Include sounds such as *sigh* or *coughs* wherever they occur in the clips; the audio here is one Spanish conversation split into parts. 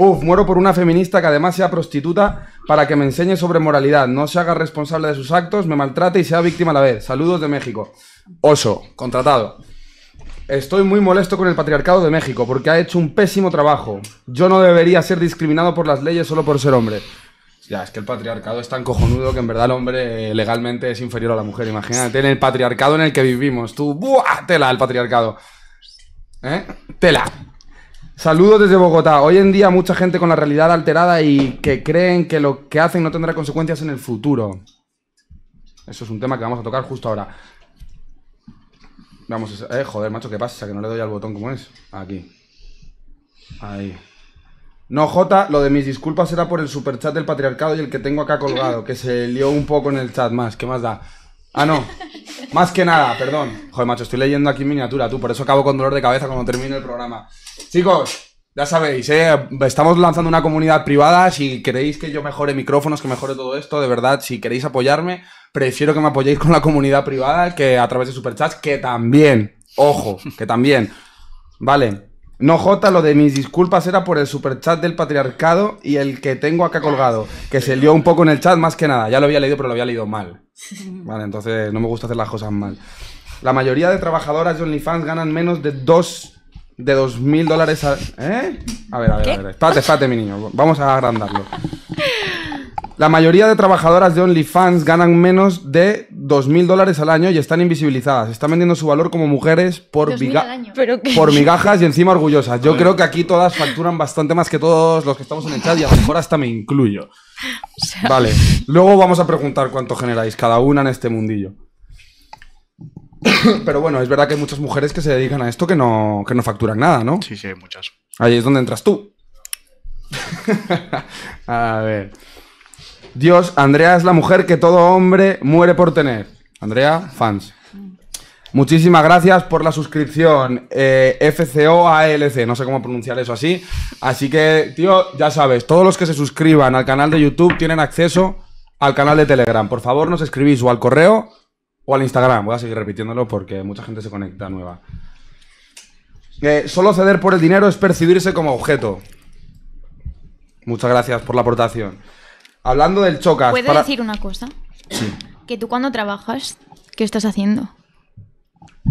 Uf, muero por una feminista que además sea prostituta para que me enseñe sobre moralidad, no se haga responsable de sus actos, me maltrate y sea víctima a la vez. Saludos de México. Oso, contratado. Estoy muy molesto con el patriarcado de México porque ha hecho un pésimo trabajo. Yo no debería ser discriminado por las leyes solo por ser hombre. Ya, es que el patriarcado es tan cojonudo que en verdad el hombre eh, legalmente es inferior a la mujer. Imagínate en el patriarcado en el que vivimos. Tú, ¡buah! Tela el patriarcado. ¿Eh? Tela. Saludos desde Bogotá. Hoy en día mucha gente con la realidad alterada y que creen que lo que hacen no tendrá consecuencias en el futuro. Eso es un tema que vamos a tocar justo ahora. Vamos, a... eh, joder, macho, ¿qué pasa? Que no le doy al botón como es. Aquí. Ahí. No, Jota, lo de mis disculpas era por el superchat del patriarcado y el que tengo acá colgado, que se lió un poco en el chat más. ¿Qué más da? Ah, no. Más que nada, perdón. Joder, macho, estoy leyendo aquí en miniatura, tú. Por eso acabo con dolor de cabeza cuando termino el programa. Chicos, ya sabéis, ¿eh? estamos lanzando una comunidad privada. Si queréis que yo mejore micrófonos, que mejore todo esto, de verdad, si queréis apoyarme, prefiero que me apoyéis con la comunidad privada que a través de superchats, que también, ojo, que también. Vale, no, Jota, lo de mis disculpas era por el superchat del patriarcado y el que tengo acá colgado, que se lió un poco en el chat más que nada. Ya lo había leído, pero lo había leído mal. *laughs* Vale, entonces no me gusta hacer las cosas mal. La mayoría de trabajadoras de OnlyFans ganan menos de dos de dos mil dólares a... ¿Eh? A ver, a ver, a ver. Espérate, espérate, mi niño. Vamos a agrandarlo. *laughs* La mayoría de trabajadoras de OnlyFans ganan menos de 2.000 dólares al año y están invisibilizadas. Están vendiendo su valor como mujeres por, migajas y encima orgullosas. Yo creo que aquí todas facturan bastante más que todos los que estamos en el chat y a lo mejor hasta me incluyo. *laughs* Vale, luego vamos a preguntar cuánto generáis cada una en este mundillo. *coughs* Pero bueno, es verdad que hay muchas mujeres que se dedican a esto que no, que no facturan nada, ¿no? Sí, sí, hay muchas. Ahí es donde entras tú. *laughs* a ver. Dios, Andrea es la mujer que todo hombre muere por tener. Andrea, fans. Muchísimas gracias por la suscripción. Eh, FCOALC, no sé cómo pronunciar eso así. Así que, tío, ya sabes, todos los que se suscriban al canal de YouTube tienen acceso al canal de Telegram. Por favor, nos escribís o al correo o al Instagram. Voy a seguir repitiéndolo porque mucha gente se conecta nueva. Eh, solo ceder por el dinero es percibirse como objeto. Muchas gracias por la aportación. Hablando del chocas. ¿Puedo decir una cosa? Sí. Que tú cuando trabajas, ¿qué estás haciendo?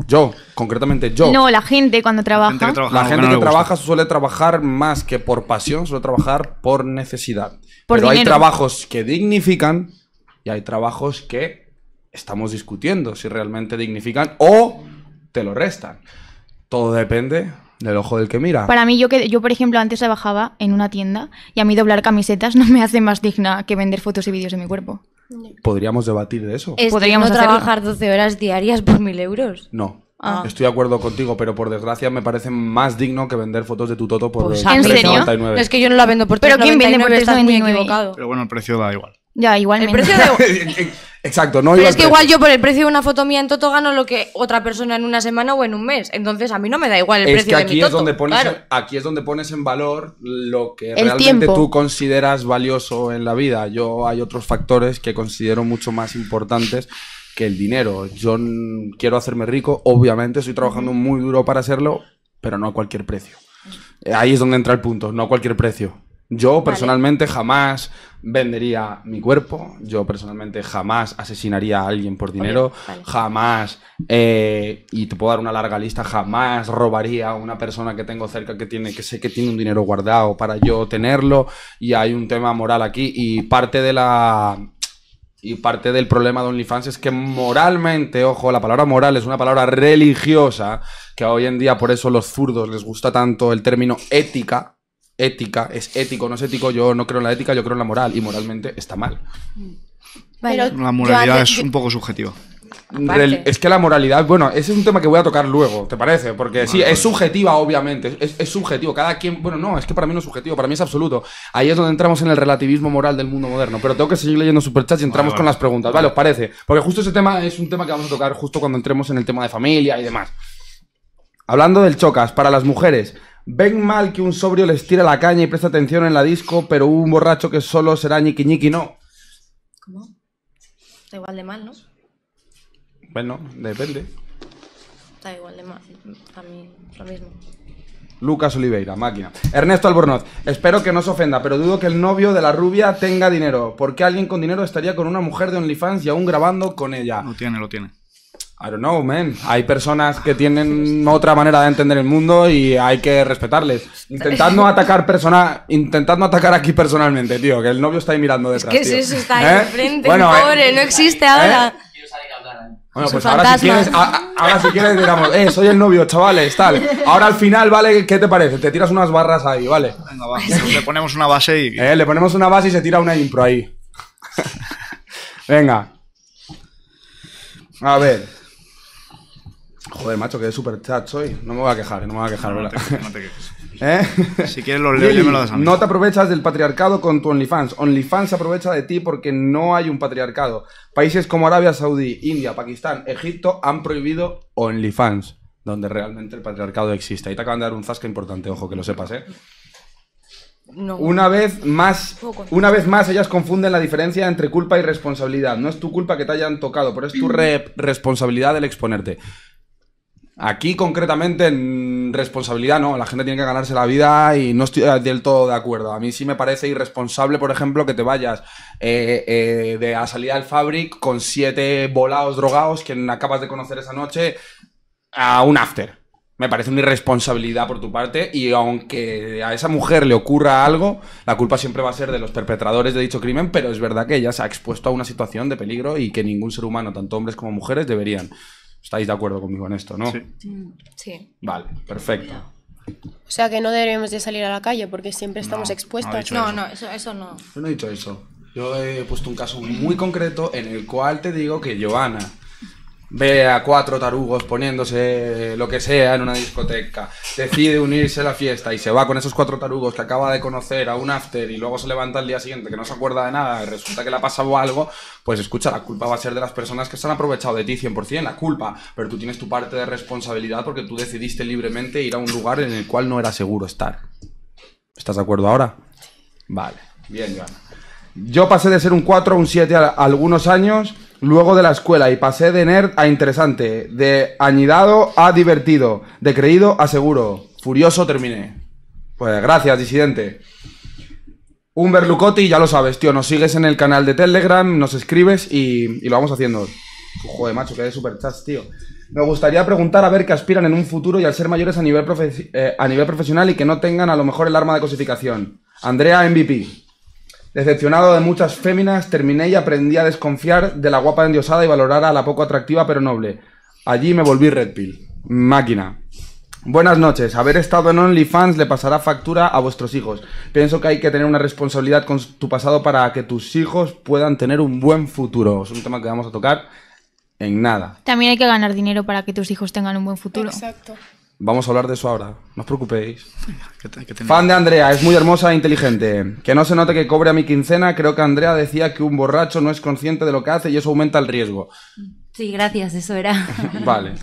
Yo, concretamente yo. No, la gente cuando trabaja. La gente que trabaja, suele trabajar más que por pasión, suele trabajar por necesidad. Pero hay trabajos que dignifican y hay trabajos que estamos discutiendo si realmente dignifican o te lo restan. Todo depende del ojo del que mira. Para mí, yo, que, yo por ejemplo antes trabajaba en una tienda y a mí doblar camisetas *laughs* no me hace más digna que vender fotos y vídeos de mi cuerpo. Podríamos debatir de eso. Podríamos trabajar 12 horas diarias por mil euros. No. Ah. Estoy de acuerdo contigo, pero por desgracia me parece más digno que vender fotos de tu toto por pues, es que yo no la vendo por 3,99. Pero ¿quién vende por equivocado. Pero bueno, el precio da igual. Ya, igual. El precio *laughs* de... *laughs* Exacto, no Pero es que igual yo por el precio de una foto mía en Toto gano lo que otra persona en una semana o en un mes. Entonces a mí no me da igual el precio aquí de mi es toto, donde pones Aquí es donde pones en valor lo que realmente tú consideras valioso en la vida. Yo hay otros factores que considero mucho más importantes que el dinero. Yo quiero hacerme rico, obviamente estoy trabajando muy duro para hacerlo, pero no a cualquier precio. Ahí es donde entra el punto, no a cualquier precio. Yo personalmente jamás vendería mi cuerpo, yo personalmente jamás asesinaría a alguien por dinero, jamás, eh, y te puedo dar una larga lista, jamás robaría a una persona que tengo cerca que, tiene, que sé que tiene un dinero guardado para yo tenerlo, y hay un tema moral aquí, y parte de la... Y parte del problema de OnlyFans es que moralmente, ojo, la palabra moral es una palabra religiosa, que hoy en día por eso los zurdos les gusta tanto el término ética, ética, es ético, no es ético, yo no creo en la ética, yo creo en la moral y moralmente está mal. la moralidad es un poco subjetiva. Es que la moralidad, bueno, ese es un tema que voy a tocar luego, ¿te parece? Porque sí, es subjetiva, obviamente, es, subjetivo, cada quien, bueno, no, es que para mí no es subjetivo, para mí es absoluto. Ahí es donde entramos en el relativismo moral del mundo moderno, pero tengo que seguir leyendo superchats y entramos con las preguntas, ¿vale? ¿Os parece? Porque justo ese tema es un tema que vamos a tocar justo cuando entremos en el tema de familia y demás. Hablando del chocas, para las mujeres, Ven mal que un sobrio les tira la caña y presta atención en la disco, pero un borracho que solo será ñiqui ñiqui no. ¿Cómo? Está igual de mal, ¿no? Bueno, depende. Está igual de mal. A mí lo mismo. Lucas Oliveira, máquina. Ernesto Albornoz, espero que no se ofenda, pero dudo que el novio de la rubia tenga dinero. porque alguien con dinero estaría con una mujer de OnlyFans y aún grabando con ella? Lo tiene, lo tiene. I don't know, man. Hay personas que tienen otra manera de entender el mundo y hay que respetarles. Intentando atacar persona, intentando atacar aquí personalmente, tío, que el novio está ahí mirando detrás. Es que eso está ahí enfrente, ¿Eh? bueno, pobre, eh, no existe ahora. ¿eh? Bueno, pues ahora si, quieres, ahora si quieres, digamos, eh, soy el novio, chavales, tal. Ahora al final, ¿vale? ¿Qué te parece? Te tiras unas barras ahí, ¿vale? Venga, vamos. Le ponemos una base y. Eh, le ponemos una base y se tira una impro ahí. *laughs* Venga. A ver. Joder, macho, que súper chat soy. No me voy a quejar, no me voy a quejar, no, Te, quejes. *laughs* ¿Eh? Si quieres lo leo, me lo das a mí. No te aprovechas del patriarcado con tu OnlyFans. OnlyFans aprovecha de ti porque no hay un patriarcado. Países como Arabia Saudí, India, Pakistán, Egipto han prohibido OnlyFans, donde realmente el patriarcado existe. Ahí te acaban de dar un zasca importante, ojo, que lo sepas, ¿eh? Una vez más, una vez más ellas confunden la diferencia entre culpa y responsabilidad. No es tu culpa que te hayan tocado, pero es tu *clears throat* responsabilidad el exponerte. Aquí concretamente en responsabilidad no, la gente tiene que ganarse la vida y no estoy eh, del todo de acuerdo. A mí sí me parece irresponsable, por ejemplo, que te vayas eh, eh, de a salir al Fabric con siete volados drogados que acabas de conocer esa noche a un after. Me parece una irresponsabilidad por tu parte y aunque a esa mujer le ocurra algo, la culpa siempre va a ser de los perpetradores de dicho crimen, pero es verdad que ella se ha expuesto a una situación de peligro y que ningún ser humano, tanto hombres como mujeres, deberían Estáis de acuerdo conmigo en esto, ¿no? Sí. sí. Vale, perfecto. O sea que no deberíamos de salir a la calle porque siempre estamos expuestos. No, no, eso. no, eso, eso no. Yo no he dicho eso. Yo he puesto un caso muy concreto en el cual te digo que Joana ve a cuatro tarugos poniéndose lo que sea en una discoteca, decide unirse a la fiesta y se va con esos cuatro tarugos que acaba de conocer a un after y luego se levanta al día siguiente que no se acuerda de nada, y resulta que le ha pasado algo, pues escucha, la culpa va a ser de las personas que se han aprovechado de ti 100%, la culpa, pero tú tienes tu parte de responsabilidad porque tú decidiste libremente ir a un lugar en el cual no era seguro estar. ¿Estás de acuerdo ahora? Vale, bien, Joana. Yo pasé de ser un 4 a un 7 algunos años luego de la escuela y pasé de nerd a interesante, de añidado a divertido, de creído a seguro. Furioso terminé. Pues gracias, disidente. Un Lucotti, ya lo sabes, tío. Nos sigues en el canal de Telegram, nos escribes y, lo vamos haciendo. Joder, macho, que de superchats, tío. Me gustaría preguntar a ver qué aspiran en un futuro y al ser mayores a nivel, eh, a nivel profesional y que no tengan a lo mejor el arma de cosificación. Andrea MVP. Decepcionado de muchas féminas, terminé y aprendí a desconfiar de la guapa endiosada y valorar a la poco atractiva pero noble. Allí me volví Red Pill. Máquina. Buenas noches. Haber estado en OnlyFans le pasará factura a vuestros hijos. Pienso que hay que tener una responsabilidad con tu pasado para que tus hijos puedan tener un buen futuro. Es un tema que vamos a tocar en nada. También hay que ganar dinero para que tus hijos tengan un buen futuro. Exacto. Vamos a hablar de eso ahora, no os preocupéis. *laughs* Fan de Andrea, es muy hermosa e inteligente. Que no se note que cobre a mi quincena, creo que Andrea decía que un borracho no es consciente de lo que hace y eso aumenta el riesgo. Sí, gracias, eso era. *laughs* vale.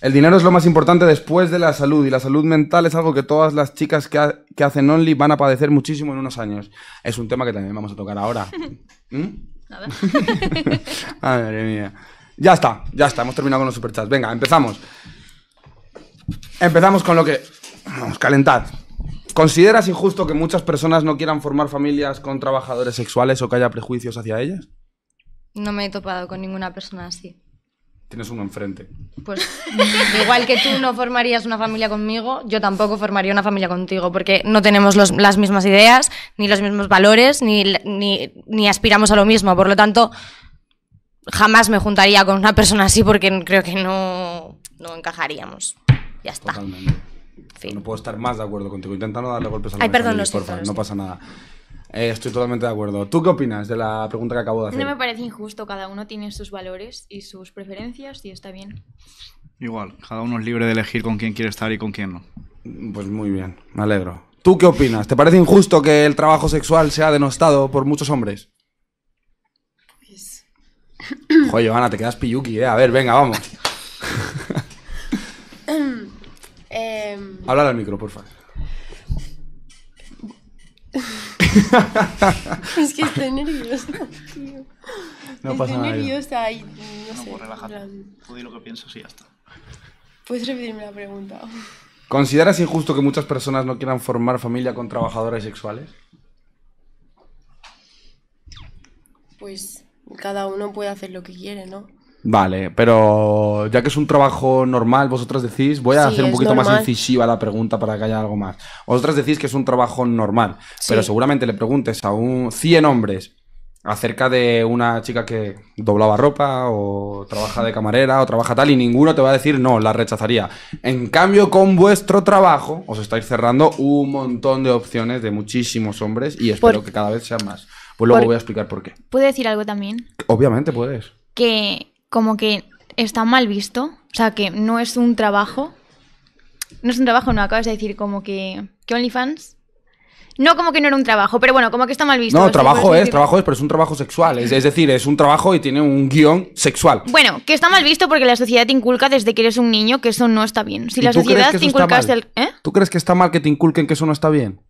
El dinero es lo más importante después de la salud y la salud mental es algo que todas las chicas que, hacen Only van a padecer muchísimo en unos años. Es un tema que también vamos a tocar ahora. *laughs* ¿Mm? Madre mía. Ya está, ya está, hemos terminado con los superchats. Venga, empezamos. Empezamos con lo que... Vamos, calentad. ¿Consideras injusto que muchas personas no quieran formar familias con trabajadores sexuales o que haya prejuicios hacia ellas? No me he topado con ninguna persona así. Tienes uno enfrente. Pues *laughs* igual que tú no formarías una familia conmigo, yo tampoco formaría una familia contigo, porque no tenemos las mismas ideas, ni los mismos valores, ni, ni, ni aspiramos a lo mismo. Por lo tanto, jamás me juntaría con una persona así porque creo que no, no encajaríamos ya está. Totalmente. No puedo estar más de acuerdo contigo. Intentando darle golpes a la Ay, perdón, no pasa nada. Eh, estoy totalmente de acuerdo. ¿Tú qué opinas de la pregunta que acabo de hacer? No me parece injusto. Cada uno tiene sus valores y sus preferencias y está bien. Igual, cada uno es libre de elegir con quién quiere estar y con quién no. Pues muy bien, me alegro. ¿Tú qué opinas? ¿Te parece injusto que el trabajo sexual sea denostado por muchos hombres? Pues... Joder, Joana, te quedas piyuki, ¿eh? A ver, venga, vamos. *laughs* Em, Habla al micro, favor. *laughs* es que estoy nerviosa, tío. No estoy pasa nada. nerviosa y no, no sé. Pues, relájate. lo que piensas y ya está. ¿Puedes repetirme la pregunta? ¿Consideras injusto que muchas personas no quieran formar familia con trabajadores sexuales? Pues cada uno puede hacer lo que quiere, ¿no? Vale, pero ya que es un trabajo normal, vosotras decís, voy a hacer un poquito más incisiva la pregunta para que haya algo más. Vosotras decís que es un trabajo normal, pero seguramente le preguntes a un 100 hombres acerca de una chica que doblaba ropa o trabaja de camarera o trabaja tal y ninguno te va a decir no, la rechazaría. En cambio, con vuestro trabajo os estáis cerrando un montón de opciones de muchísimos hombres y espero que cada vez sean más. Pues luego voy a explicar por qué. ¿Puedo decir algo también? Obviamente puedes. Que como que está mal visto, o sea, que no es un trabajo. No es un trabajo, no, acabas de decir como que, que OnlyFans no como que no era un trabajo, pero bueno, como que está mal visto. No, trabajo es, trabajo es, pero es un trabajo sexual. Es, decir, es un trabajo y tiene un guión sexual. Bueno, que está mal visto porque la sociedad te inculca desde que eres un niño que eso no está bien. Si la sociedad te inculca ¿eh? ¿Tú crees que está mal que te inculquen que eso no está bien?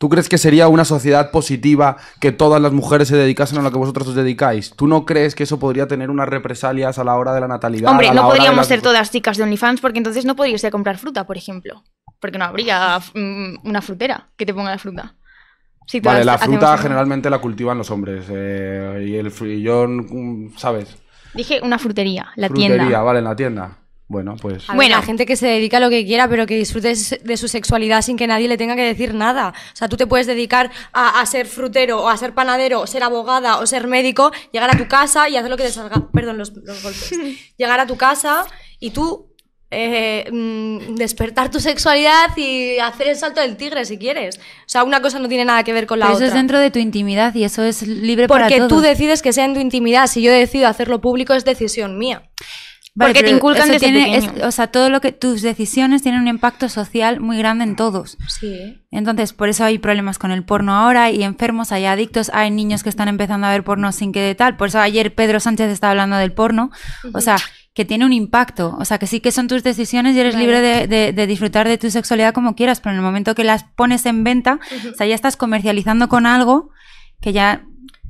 ¿Tú crees que sería una sociedad positiva que todas las mujeres se dedicasen a lo que vosotros os dedicáis? ¿Tú no crees que eso podría tener unas represalias a la hora de la natalidad? Hombre, no podríamos ser todas chicas de OnlyFans porque entonces no podrías comprar fruta, por ejemplo. Porque no habría mm, una frutera que te ponga la fruta. Si vale, la fruta generalmente la cultivan los hombres. Eh, y el frillón, mm, ¿sabes? Dije una frutería, la tienda. Frutería, vale, en la tienda. Bueno, pues. A bueno, gente que se dedica a lo que quiera, pero que disfrute de su sexualidad sin que nadie le tenga que decir nada. O sea, tú te puedes dedicar a, ser frutero, o a ser panadero, o ser abogada, o ser médico, llegar a tu casa y hacer lo que te salga. Perdón, los, golpes. *laughs* llegar a tu casa y tú eh, mm, despertar tu sexualidad y hacer el salto del tigre si quieres. O sea, una cosa no tiene nada que ver con la otra. Eso es dentro de tu intimidad y eso es libre Porque para Porque tú decides que sea en tu intimidad. Si yo decido hacerlo público es decisión mía porque te inculcan desde tiene, o sea, todo lo que tus decisiones tienen un impacto social muy grande en todos. Sí. Entonces, por eso hay problemas con el porno ahora hay enfermos, hay adictos, hay niños que están empezando a ver porno sin que de tal. Por eso ayer Pedro Sánchez estaba hablando del porno. O sea, que tiene un impacto. O sea, que sí que son tus decisiones y eres libre de, disfrutar de tu sexualidad como quieras, pero en el momento que las pones en venta, o sea, ya estás comercializando con algo que ya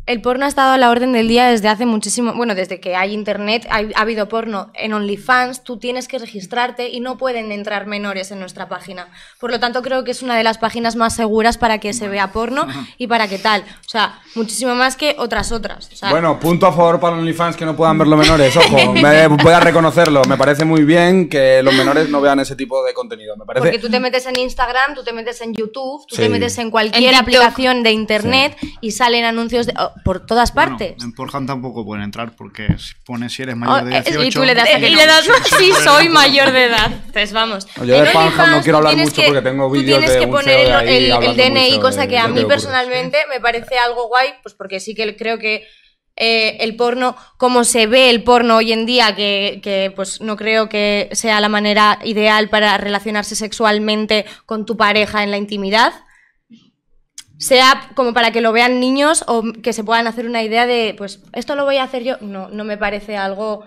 el porno ha estado a la orden del día desde hace muchísimo, bueno, desde que hay internet, ha, habido porno en OnlyFans, tú tienes que registrarte y no pueden entrar menores en nuestra página. Por lo tanto, creo que es una de las páginas más seguras para que se vea porno y para qué tal. O sea, muchísimo más que otras otras. bueno, punto a favor para OnlyFans que no puedan verlo menores, ojo, *laughs* voy a reconocerlo. Me parece muy bien que los menores no vean ese tipo de contenido. Me Porque tú te metes en Instagram, tú te metes en YouTube, tú te metes en cualquier aplicación de internet y salen anuncios de... Oh, por todas partes. en Pornhub tampoco pueden entrar porque pones si eres oh, mayor de edad. Eh, y tú le das, y eh, *laughs* soy mayor de edad. Entonces vamos. Yo de no quiero hablar mucho porque tengo vídeos tienes que poner el, DNI, cosa que a mí personalmente me parece algo guay, pues porque sí que creo que eh, el porno, como se ve el porno hoy en día, que, que, pues no creo que sea la manera ideal para relacionarse sexualmente con tu pareja en la intimidad sea como para que lo vean niños o que se puedan hacer una idea de, pues, esto lo voy a hacer yo. No, no me parece algo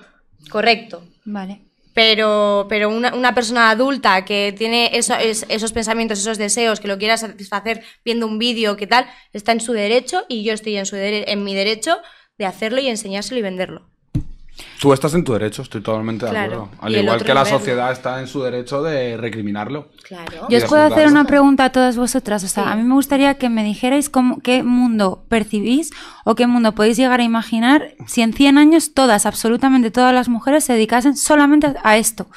correcto. Vale. Pero, pero una, persona adulta que tiene esos pensamientos, esos deseos, que lo quiera satisfacer viendo un vídeo, qué tal, está en su derecho y yo estoy en, su en mi derecho de hacerlo y enseñárselo y venderlo. Tú estás en tu derecho, estoy totalmente de acuerdo. Al igual que la sociedad está en su derecho de recriminarlo. Yo os puedo hacer una pregunta a todas vosotras. O a mí me gustaría que me dijerais cómo, qué mundo percibís o qué mundo podéis llegar a imaginar si en 100 años todas, absolutamente todas las mujeres se dedicasen solamente a esto.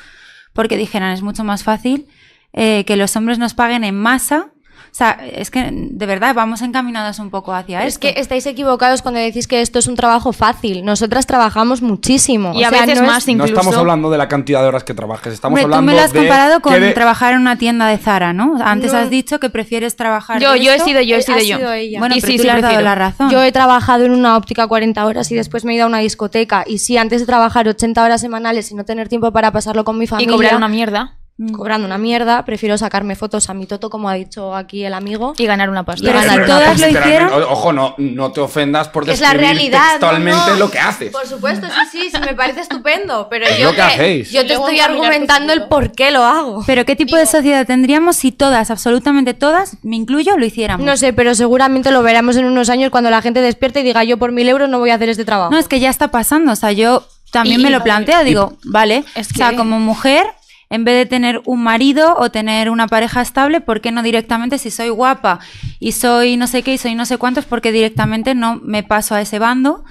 Porque dijeran, es mucho más fácil eh, que los hombres nos paguen en masa o sea, es que de verdad vamos encaminadas un poco hacia eso. Es que estáis equivocados cuando decís que esto es un trabajo fácil. Nosotras trabajamos muchísimo. Y a veces no más incluso. No estamos hablando de la cantidad de horas que trabajes, estamos hablando de... tú me lo has comparado con trabajar en una tienda de Zara, ¿no? Antes has dicho que prefieres trabajar... Yo, yo he sido yo, he sido yo. Bueno, sí, sí, la razón. Yo he trabajado en una óptica 40 horas y después me he ido a una discoteca. Y sí, antes de trabajar 80 horas semanales y no tener tiempo para pasarlo con mi familia... Y cobrar una mierda. Mm. cobrando una mierda, prefiero sacarme fotos a mi toto, como ha dicho aquí el amigo. Y ganar una pasta. Pero todas lo hicieron... Ojo, no, no te ofendas por es la realidad, textualmente lo que haces. Por supuesto, sí, sí, me parece estupendo, pero yo, yo te estoy argumentando el por qué lo hago. Pero ¿qué tipo de sociedad tendríamos si todas, absolutamente todas, me incluyo, lo hiciéramos? No sé, pero seguramente lo veremos en unos años cuando la gente despierte y diga yo por mil euros no voy a hacer este trabajo. No, es que ya está pasando, o sea, yo también me lo planteo, digo, vale, o sea, como mujer en vez de tener un marido o tener una pareja estable, ¿por qué no directamente si soy guapa y soy no sé qué y soy no sé cuántos, porque directamente no me paso a ese bando?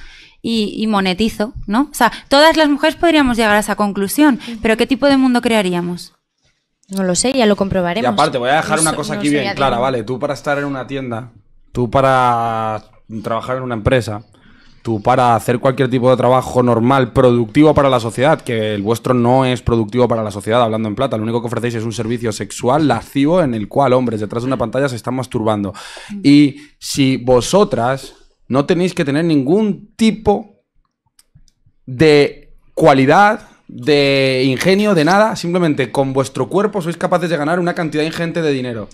Y, monetizo, ¿no? O sea, todas las mujeres podríamos llegar a esa conclusión, pero ¿qué tipo de mundo crearíamos? No lo sé, ya lo comprobaremos. Y aparte, voy a dejar una cosa aquí bien clara, ¿vale? Tú para estar en una tienda, tú para trabajar en una empresa, tú para hacer cualquier tipo de trabajo normal, productivo para la sociedad, que el vuestro no es productivo para la sociedad, hablando en plata, lo único que ofrecéis es un servicio sexual lascivo en el cual hombres detrás de una pantalla se están masturbando. Y si vosotras no tenéis que tener ningún tipo de cualidad, de ingenio, de nada, simplemente con vuestro cuerpo sois capaces de ganar una cantidad ingente de dinero.